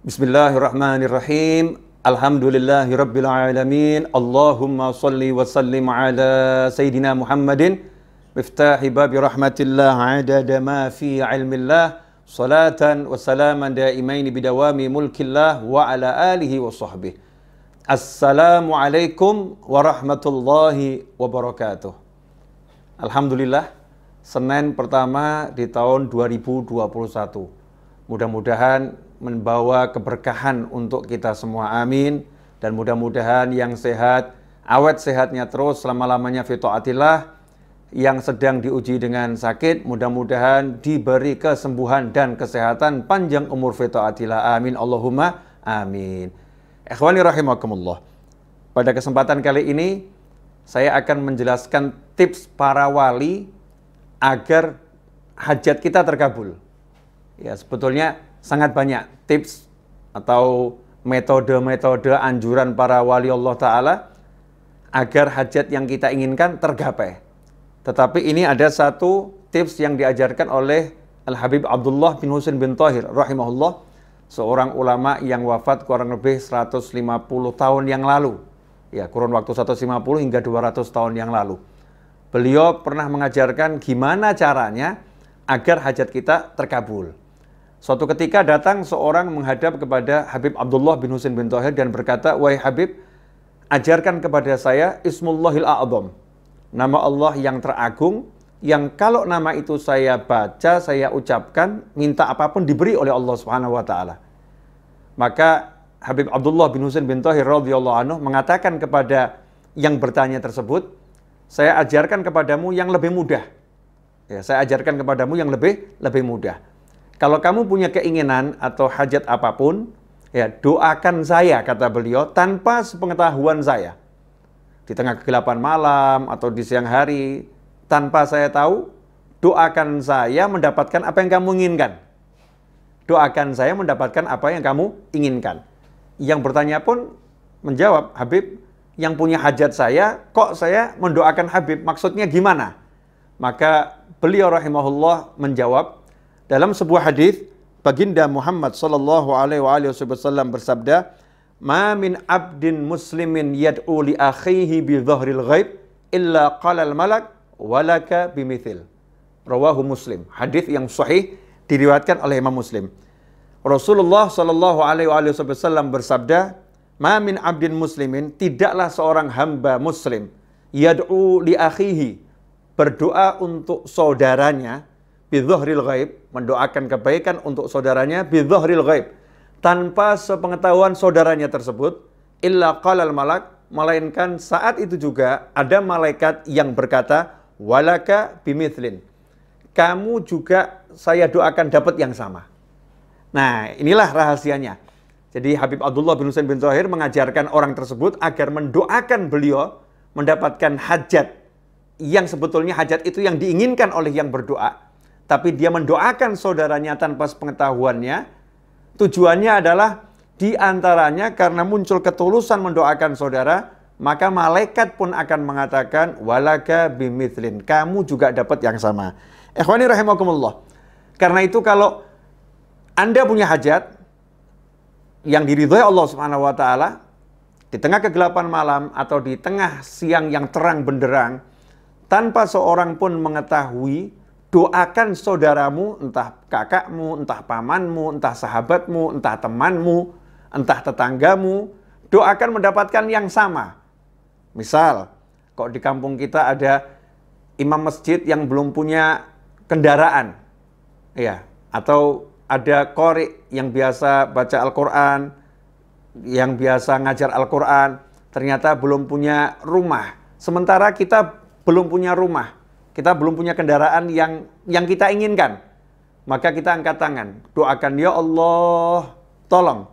Bismillahirrahmanirrahim. Alhamdulillahi Allahumma salli wa sallim ala Sayyidina Muhammadin. Miftahi babi rahmatillah adada ma fi ilmillah. Salatan wa salaman daimaini bidawami mulkillah wa ala alihi wa sahbihi. Assalamualaikum warahmatullahi wabarakatuh. Alhamdulillah, Senin pertama di tahun 2021. Mudah-mudahan membawa keberkahan untuk kita semua. Amin. Dan mudah-mudahan yang sehat, awet sehatnya terus selama-lamanya fitoatillah. Yang sedang diuji dengan sakit, mudah-mudahan diberi kesembuhan dan kesehatan panjang umur fitoatillah. Amin. Allahumma amin. Ikhwani rahimakumullah. Pada kesempatan kali ini, saya akan menjelaskan tips para wali agar hajat kita terkabul. Ya, sebetulnya sangat banyak tips atau metode-metode anjuran para wali Allah Ta'ala agar hajat yang kita inginkan tergapai. Tetapi ini ada satu tips yang diajarkan oleh Al-Habib Abdullah bin Husin bin Tahir rahimahullah, seorang ulama yang wafat kurang lebih 150 tahun yang lalu. Ya, kurun waktu 150 hingga 200 tahun yang lalu. Beliau pernah mengajarkan gimana caranya agar hajat kita terkabul. Suatu ketika datang seorang menghadap kepada Habib Abdullah bin Husin bin Tohir dan berkata, Wahai Habib, ajarkan kepada saya Ismullahil A'adham. Nama Allah yang teragung, yang kalau nama itu saya baca, saya ucapkan, minta apapun diberi oleh Allah Subhanahu wa taala. Maka Habib Abdullah bin Husin bin Tohir radhiyallahu anhu mengatakan kepada yang bertanya tersebut, "Saya ajarkan kepadamu yang lebih mudah." Ya, saya ajarkan kepadamu yang lebih lebih mudah. Kalau kamu punya keinginan atau hajat apapun, ya doakan saya, kata beliau, tanpa sepengetahuan saya. Di tengah kegelapan malam atau di siang hari, tanpa saya tahu, doakan saya mendapatkan apa yang kamu inginkan. Doakan saya mendapatkan apa yang kamu inginkan. Yang bertanya pun menjawab, Habib, yang punya hajat saya, kok saya mendoakan Habib? Maksudnya gimana? Maka beliau rahimahullah menjawab, dalam sebuah hadis, baginda Muhammad sallallahu alaihi wasallam bersabda, "Ma min abdin muslimin yad'u li akhihi bi dhahril ghaib illa qala al malak walaka bimithil." Rawahu Muslim. Hadis yang sahih diriwayatkan oleh Imam Muslim. Rasulullah sallallahu alaihi wasallam bersabda, "Ma min abdin muslimin tidaklah seorang hamba muslim yad'u li akhihi berdoa untuk saudaranya bidhuhril ghaib, mendoakan kebaikan untuk saudaranya bidhuhril ghaib, tanpa sepengetahuan saudaranya tersebut, illa qalal malak, melainkan saat itu juga ada malaikat yang berkata, walaka bimithlin. Kamu juga saya doakan dapat yang sama. Nah, inilah rahasianya. Jadi Habib Abdullah bin Husain bin Zahir mengajarkan orang tersebut agar mendoakan beliau mendapatkan hajat yang sebetulnya hajat itu yang diinginkan oleh yang berdoa tapi dia mendoakan saudaranya tanpa sepengetahuannya, tujuannya adalah di antaranya karena muncul ketulusan mendoakan saudara, maka malaikat pun akan mengatakan walaka bimithlin, kamu juga dapat yang sama. Ikhwani rahimakumullah. Karena itu kalau Anda punya hajat yang diridhoi Allah Subhanahu wa taala di tengah kegelapan malam atau di tengah siang yang terang benderang tanpa seorang pun mengetahui doakan saudaramu, entah kakakmu, entah pamanmu, entah sahabatmu, entah temanmu, entah tetanggamu, doakan mendapatkan yang sama. Misal, kok di kampung kita ada imam masjid yang belum punya kendaraan, ya, atau ada kori yang biasa baca Al-Quran, yang biasa ngajar Al-Quran, ternyata belum punya rumah. Sementara kita belum punya rumah kita belum punya kendaraan yang yang kita inginkan, maka kita angkat tangan, doakan ya Allah, tolong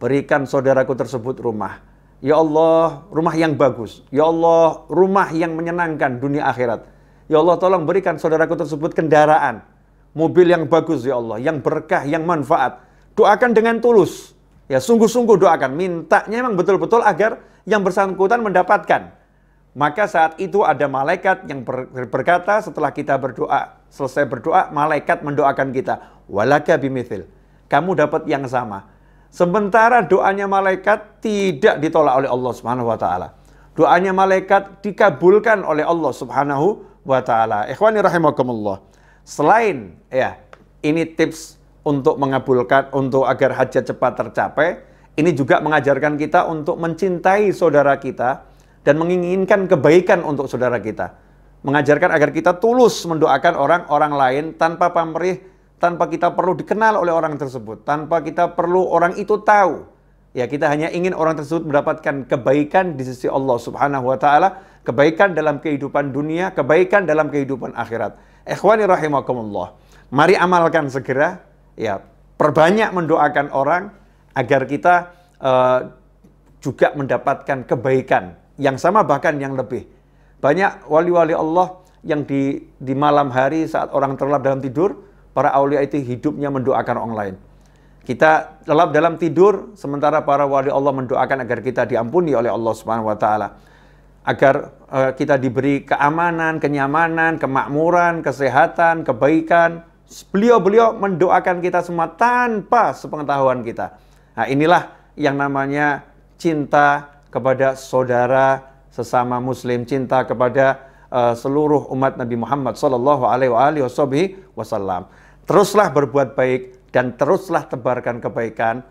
berikan saudaraku tersebut rumah. Ya Allah, rumah yang bagus. Ya Allah, rumah yang menyenangkan dunia akhirat. Ya Allah, tolong berikan saudaraku tersebut kendaraan, mobil yang bagus ya Allah, yang berkah, yang manfaat. Doakan dengan tulus. Ya, sungguh-sungguh doakan. Mintanya memang betul-betul agar yang bersangkutan mendapatkan. Maka saat itu ada malaikat yang berkata setelah kita berdoa, selesai berdoa, malaikat mendoakan kita. Walaka bimithil. Kamu dapat yang sama. Sementara doanya malaikat tidak ditolak oleh Allah Subhanahu wa taala. Doanya malaikat dikabulkan oleh Allah Subhanahu wa taala. Ikhwani rahimakumullah. Selain ya, ini tips untuk mengabulkan untuk agar hajat cepat tercapai, ini juga mengajarkan kita untuk mencintai saudara kita dan menginginkan kebaikan untuk saudara kita. Mengajarkan agar kita tulus mendoakan orang-orang lain tanpa pamrih, tanpa kita perlu dikenal oleh orang tersebut, tanpa kita perlu orang itu tahu. Ya, kita hanya ingin orang tersebut mendapatkan kebaikan di sisi Allah Subhanahu wa taala, kebaikan dalam kehidupan dunia, kebaikan dalam kehidupan akhirat. Ikhwani rahimakumullah. Mari amalkan segera ya, perbanyak mendoakan orang agar kita uh, juga mendapatkan kebaikan yang sama bahkan yang lebih. Banyak wali-wali Allah yang di, di malam hari saat orang terlap dalam tidur, para aulia itu hidupnya mendoakan orang lain. Kita lelap dalam tidur, sementara para wali Allah mendoakan agar kita diampuni oleh Allah Subhanahu wa taala. Agar uh, kita diberi keamanan, kenyamanan, kemakmuran, kesehatan, kebaikan. Beliau-beliau mendoakan kita semua tanpa sepengetahuan kita. Nah, inilah yang namanya cinta kepada saudara sesama muslim, cinta kepada uh, seluruh umat Nabi Muhammad sallallahu alaihi wasallam. Teruslah berbuat baik dan teruslah tebarkan kebaikan.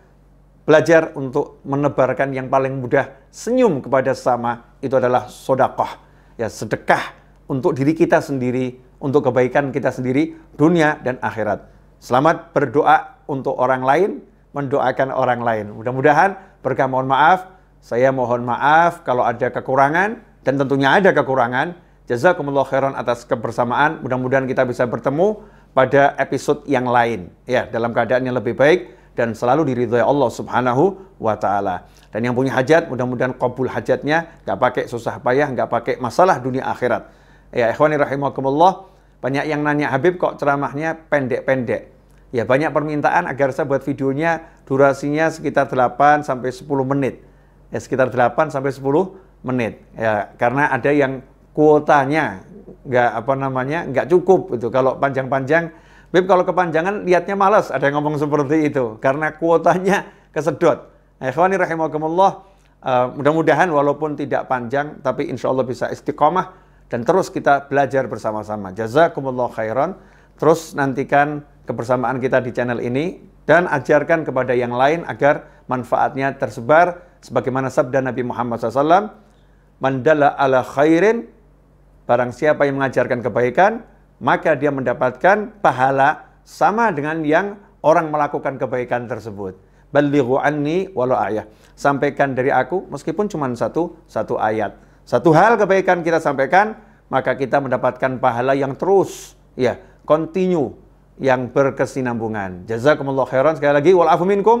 Belajar untuk menebarkan yang paling mudah senyum kepada sama itu adalah sodakoh, ya sedekah untuk diri kita sendiri, untuk kebaikan kita sendiri, dunia dan akhirat. Selamat berdoa untuk orang lain, mendoakan orang lain. Mudah-mudahan berkah mohon maaf saya mohon maaf kalau ada kekurangan, dan tentunya ada kekurangan. Jazakumullah khairan atas kebersamaan. Mudah-mudahan kita bisa bertemu pada episode yang lain. Ya, dalam keadaan yang lebih baik dan selalu diridhoi Allah Subhanahu wa taala. Dan yang punya hajat, mudah-mudahan kabul hajatnya, nggak pakai susah payah, nggak pakai masalah dunia akhirat. Ya, ikhwani rahimakumullah, banyak yang nanya Habib kok ceramahnya pendek-pendek. Ya, banyak permintaan agar saya buat videonya durasinya sekitar 8 sampai 10 menit ya sekitar 8 sampai 10 menit ya karena ada yang kuotanya nggak apa namanya nggak cukup itu kalau panjang-panjang Beb kalau kepanjangan lihatnya malas ada yang ngomong seperti itu karena kuotanya kesedot. Nah, rahimakumullah uh, mudah-mudahan walaupun tidak panjang tapi insya Allah bisa istiqomah dan terus kita belajar bersama-sama. Jazakumullah khairan. Terus nantikan kebersamaan kita di channel ini dan ajarkan kepada yang lain agar manfaatnya tersebar sebagaimana sabda Nabi Muhammad SAW, mandala ala khairin, barang siapa yang mengajarkan kebaikan, maka dia mendapatkan pahala sama dengan yang orang melakukan kebaikan tersebut. Balighu anni walau ayah. Sampaikan dari aku, meskipun cuma satu, satu ayat. Satu hal kebaikan kita sampaikan, maka kita mendapatkan pahala yang terus, ya, continue, yang berkesinambungan. Jazakumullah khairan sekali lagi. Walafu minkum.